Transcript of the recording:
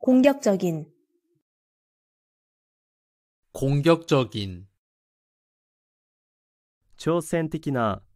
공격적인 공격적인 挑戦的な